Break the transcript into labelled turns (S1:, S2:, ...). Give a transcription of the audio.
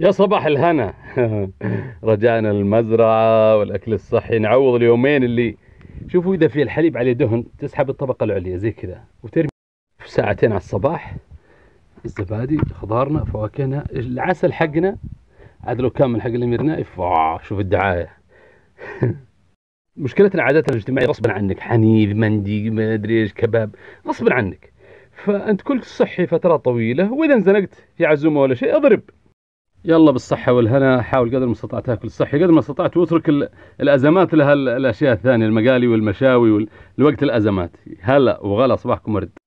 S1: يا صباح الهنا رجعنا المزرعة والأكل الصحي نعوض اليومين اللي شوفوا إذا في الحليب عليه دهن تسحب الطبقة العليا زي كذا وترمي في ساعتين على الصباح الزبادي خضارنا فواكهنا العسل حقنا عاد لو كان من حق الأمير نايف شوف الدعاية مشكلتنا عاداتنا الاجتماعية غصبا عنك حنيذ مندي ما أدري إيش كباب غصبا عنك فأنت كلك صحي فترة طويلة وإذا انزنقت في عزومة ولا شيء اضرب يلا بالصحة والهنا حاول قدر ما استطعت تاكل صحي قدر ما استطعت واترك الأزمات لها الأشياء الثانية المقالي والمشاوي والوقت الأزمات هلا وغلا صباحكم ورد